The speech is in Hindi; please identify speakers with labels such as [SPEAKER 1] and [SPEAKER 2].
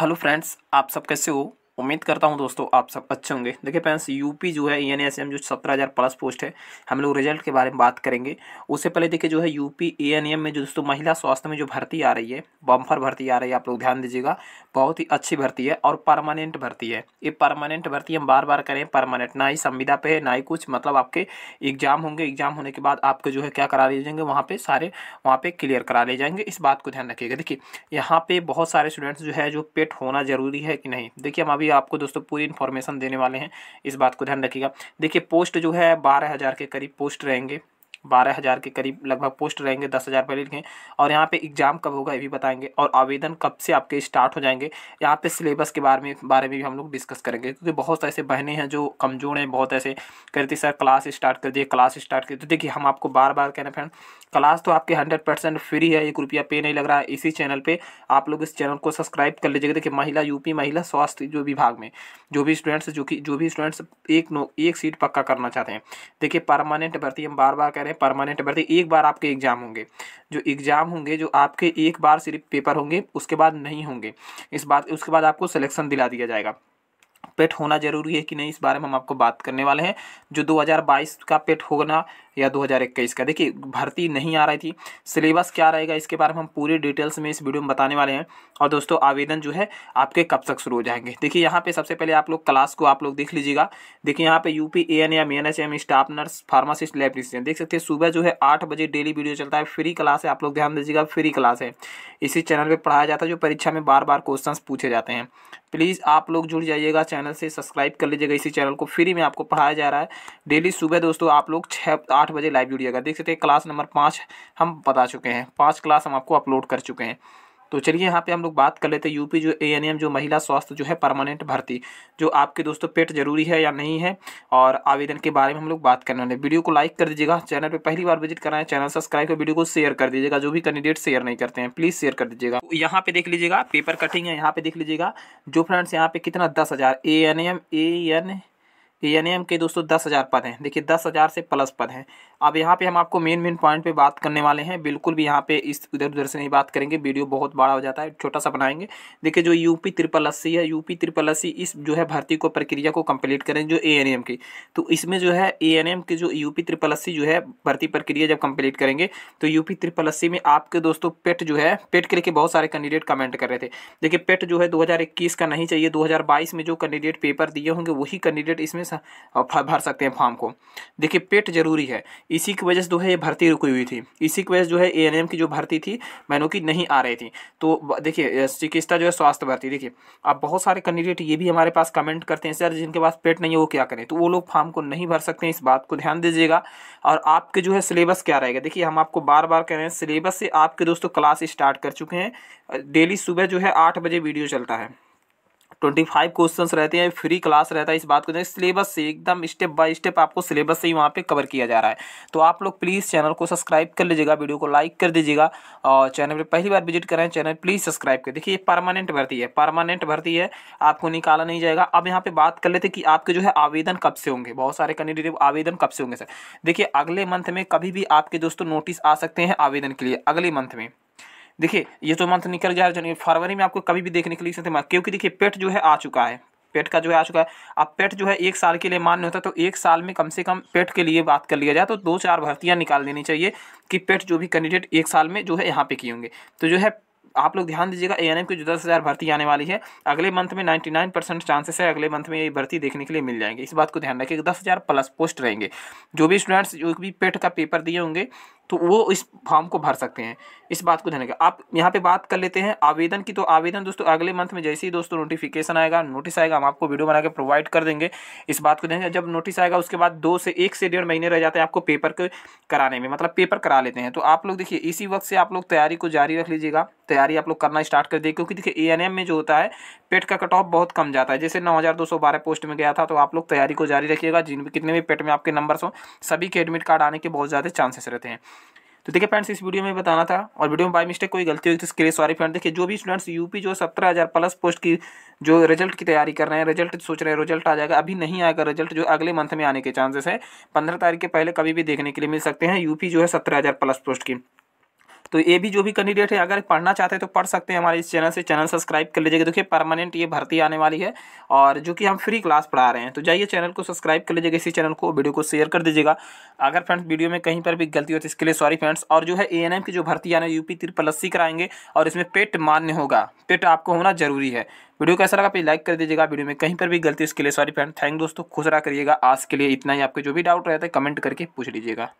[SPEAKER 1] हेलो फ्रेंड्स आप सब कैसे हो उम्मीद करता हूँ दोस्तों आप सब अच्छे होंगे देखिए फ्रेंड्स यूपी जो है ई एन एस एम जो सत्रह हज़ार प्लस पोस्ट है हम लोग रिजल्ट के बारे में बात करेंगे उससे पहले देखिए जो है यूपी ई एन एम में जो दोस्तों महिला स्वास्थ्य में जो भर्ती आ रही है बम्फर भर्ती आ रही है आप लोग ध्यान दीजिएगा बहुत ही अच्छी भर्ती है और परमानेंट भर्ती है ये परमानेंट भर्ती हम बार बार करें परमानेंट ना ही संविदा पे है ना ही कुछ मतलब आपके एग्जाम होंगे एग्जाम होने के बाद आपके जो है क्या करा लिए जाएंगे वहाँ पर सारे वहाँ पर क्लियर करा लिए जाएंगे इस बात को ध्यान रखिएगा देखिए यहाँ पर बहुत सारे स्टूडेंट्स जो है जो पेट होना ज़रूरी है कि नहीं देखिए हम अभी भी आपको दोस्तों पूरी इन्फॉर्मेशन देने वाले हैं इस बात को ध्यान रखिएगा देखिए पोस्ट जो है बारह हज़ार के करीब पोस्ट रहेंगे बारह हज़ार के करीब लगभग पोस्ट रहेंगे दस हज़ार पहले लिखें और यहाँ पे एग्ज़ाम कब होगा ये भी बताएंगे और आवेदन कब से आपके स्टार्ट हो जाएंगे यहाँ पे सिलेबस के बारे में बारे में भी हम लोग डिस्कस करेंगे क्योंकि तो बहुत ऐसे बहने हैं जो कमज़ोर हैं बहुत ऐसे करती सर क्लास स्टार्ट कर दिए क्लास स्टार्ट कर तो देखिए हम आपको बार बार कह रहे हैं फ्रेंड क्लास तो आपके हंड्रेड परसेंट फ्री है एक रुपया पे नहीं लग रहा है इसी चैनल पर आप लोग इस चैनल को सब्सक्राइब कर लीजिएगा देखिए महिला यूपी महिला स्वास्थ्य जो विभाग में जो भी स्टूडेंट्स जो कि जो भी स्टूडेंट्स एक नो एक सीट पक्का करना चाहते हैं देखिए परमानेंट भर्ती हम बार बार कह रहे है परमानेंट भर्ती एक बार आपके एग्ज़ाम होंगे जो एग्ज़ाम होंगे जो आपके एक बार सिर्फ पेपर होंगे उसके बाद नहीं होंगे इस बात उसके बाद आपको सिलेक्शन दिला दिया जाएगा पेट होना जरूरी है कि नहीं इस बारे में हम आपको बात करने वाले हैं जो 2022 का पेट होना या 2021 का देखिए भर्ती नहीं आ रही थी सिलेबस क्या रहेगा इसके बारे में हम पूरी डिटेल्स में इस वीडियो में बताने वाले हैं और दोस्तों आवेदन जो है आपके कब तक शुरू हो जाएंगे देखिए यहाँ पे सबसे पहले आप लोग क्लास को आप लोग देख लीजिएगा देखिए यहाँ पे यू या N M N H M staff nurse pharmacist लैब्रिशियन देख सकते हैं सुबह जो है आठ बजे डेली वीडियो चलता है फ्री क्लास है आप लोग ध्यान दीजिएगा फ्री क्लास है इसी चैनल पर पढ़ाया जाता है जो परीक्षा में बार बार क्वेश्चन पूछे जाते हैं प्लीज़ आप लोग जुड़ जाइएगा चैनल से सब्सक्राइब कर लीजिएगा इसी चैनल को फ्री में आपको पढ़ाया जा रहा है डेली सुबह दोस्तों आप लोग छः आठ बजे लाइव जुड़िएगा देख सकते हैं क्लास नंबर पाँच हम बता चुके हैं पाँच क्लास हम आपको अपलोड कर चुके हैं तो चलिए यहाँ पे हम लोग बात कर लेते हैं यूपी जो ए एन एम जो महिला स्वास्थ्य जो है परमानेंट भर्ती जो आपके दोस्तों पेट जरूरी है या नहीं है और आवेदन के बारे में हम लोग बात करने वाले वीडियो को लाइक कर दीजिएगा चैनल पे पहली बार विजिट कराएं चैनल सब्सक्राइब कर वीडियो को शेयर कर दीजिएगा जो भी कैंडिडेट शेयर नहीं करते हैं प्लीज़ शेयर कर दीजिएगा तो यहाँ पे देख लीजिएगा पेपर कटिंग है यहाँ पे देख लीजिएगा जो फ्रेंड्स यहाँ पे कितना दस हज़ार A N M A N यानी एम के दोस्तों दस हज़ार पद हैं देखिए दस हज़ार से प्लस पद हैं अब यहाँ पे हम आपको मेन मेन पॉइंट पे बात करने वाले हैं बिल्कुल भी यहाँ पे इस इधर उधर से नहीं बात करेंगे वीडियो बहुत बड़ा हो जाता है छोटा सा बनाएंगे देखिए जो यूपी त्रिपल अस्सी है यूपी त्रिपल अस्सी इस जो है भर्ती को प्रक्रिया को कम्प्लीट करें जो ए एन एम की तो इसमें जो है ए एन एम की जो यूपी त्रिपल अस्सी जो है भर्ती प्रक्रिया जब कम्प्लीट करेंगे तो यूपी त्रिपल अस्सी में आपके दोस्तों पेट जो है पेट के लिए बहुत सारे कैंडिडेट कमेंट कर रहे थे देखिए पेट जो है दो का नहीं चाहिए दो में जो कैंडिडेट पेपर दिए होंगे वही कैंडिडेट इसमें भर सकते हैं फॉर्म को देखिए पेट जरूरी है इसी की वजह से जो है ये भर्ती रुकी हुई थी इसी की वजह से जो है एएनएम की जो भर्ती थी मैंने की नहीं आ रही थी तो देखिए चिकित्सा जो है स्वास्थ्य भर्ती देखिए अब बहुत सारे कैंडिडेट ये भी हमारे पास कमेंट करते हैं सर जिनके पास पेट नहीं है वो क्या करें तो वो लोग फॉर्म को नहीं भर सकते इस बात को ध्यान दीजिएगा और आपके जो है सिलेबस क्या रहेगा देखिए हम आपको बार बार कह रहे हैं सिलेबस से आपके दोस्तों क्लास स्टार्ट कर चुके हैं डेली सुबह जो है आठ बजे वीडियो चलता है ट्वेंटी फाइव क्वेश्चन रहते हैं फ्री क्लास रहता है इस बात को सिलेबस से एकदम स्टेप बाय स्टेप आपको सिलेबस से ही वहाँ पर कवर किया जा रहा है तो आप लोग प्लीज़ चैनल को सब्सक्राइब कर लीजिएगा वीडियो को लाइक कर दीजिएगा और चैनल पर पहली बार विजिट करें चैनल प्लीज़ सब्सक्राइब कर देखिए परमानेंट भर्ती है परमानेंट भर्ती है आपको निकाला नहीं जाएगा अब यहाँ पर बात कर लेते कि आपके जो है आवेदन कब से होंगे बहुत सारे कैंडिडेट आवेदन कब से होंगे सर देखिए अगले मंथ में कभी भी आपके दोस्तों नोटिस आ सकते हैं आवेदन के लिए अगले मंथ में देखिए ये तो मंथ निकल गया है फरवरी में आपको कभी भी देखने के लिए सकते क्योंकि देखिए पेट जो है आ चुका है पेट का जो है आ चुका है अब पेट जो है एक साल के लिए मान्य होता है तो एक साल में कम से कम पेट के लिए बात कर लिया जाए तो दो चार भर्तियाँ निकाल देनी चाहिए कि पेट जो भी कैंडिडेट एक साल में जो है यहाँ पे किए होंगे तो जो है आप लोग ध्यान दीजिएगा ए एन एम की जो दस हज़ार भर्ती आने वाली है अगले मंथ में नाइन्टी नाइन परसेंट चांसेस है अगले मंथ में ये भर्ती देखने के लिए मिल जाएंगे इस बात को ध्यान रखिएगा दस हज़ार प्लस पोस्ट रहेंगे जो भी स्टूडेंट्स जो भी पेट का पेपर दिए होंगे तो वो इस फॉर्म को भर सकते हैं इस बात को ध्यान रखें आप यहाँ पे बात कर लेते हैं आवेदन की तो आवेदन दोस्तों अगले मंथ में जैसे ही दोस्तों नोटिफिकेशन आएगा नोटिस आएगा हम आपको वीडियो बना के प्रोवाइड कर देंगे इस बात को देंगे जब नोटिस आएगा उसके बाद दो से एक से डेढ़ महीने रह जाते हैं आपको पेपर के कराने में मतलब पेपर करा लेते हैं तो आप लोग देखिए इसी वक्त से आप लोग तैयारी को जारी रख लीजिएगा तैयारी आप लोग करना स्टार्ट कर दिए क्योंकि देखिए ए में जो होता है पेट का कट ऑफ बहुत कम जाता है जैसे नौ पोस्ट में गया था तो आप लोग तैयारी को जारी रखिएगा जिन कितने भी पेट में आपके नंबर्स हों सभी के एडमिट कार्ड आने के बहुत ज़्यादा चांसेस रहते हैं तो देखिए फ्रेंड्स इस वीडियो में बताना था और वीडियो में बाय मिस्टेक कोई गलती हुई तो इसके लिए सॉरी फ्रेंड देखिए जो भी स्टूडेंट्स यूपी जो सत्रह हज़ार प्लस पोस्ट की जो रिजल्ट की तैयारी कर रहे हैं रिजल्ट सोच रहे हैं रिजल्ट आ जाएगा अभी नहीं आएगा रिजल्ट जो अगले मंथ में आने के चांसेस है पंद्रह तारीख के पहले कभी भी देखने के लिए मिल सकते हैं यूपी जो है सत्रह प्लस पोस्ट की तो ये भी जो भी कैंडिडेट है अगर पढ़ना चाहते हैं तो पढ़ सकते हैं हमारे इस चैनल से चैनल सब्सक्राइब कर लीजिएगा देखिए परमानेंट ये भर्ती आने वाली है और जो कि हम फ्री क्लास पढ़ा रहे हैं तो जाइए चैनल को सब्सक्राइब कर लीजिएगा इसी चैनल को वीडियो को शेयर कर दीजिएगा अगर फ्रेंड्स वीडियो में कहीं पर भी गलती हो तो इसके लिए सॉरी फ्रेंड्स और जो है ए की जो भर्ती आने यूपी त्रिपल अस्सी कराएंगे और इसमें पेट मान्य होगा पेट आपको होना जरूरी है वीडियो कैसा लगा प्लीज लाइक कर दीजिएगा वीडियो में कहीं पर भी गलती इसके लिए सॉरी फ्रेंड थैंक दोस्तों खुश रहा करिएगा आज के लिए इतना ही आपके जो भी डाउट रहता है कमेंट करके पूछ लीजिएगा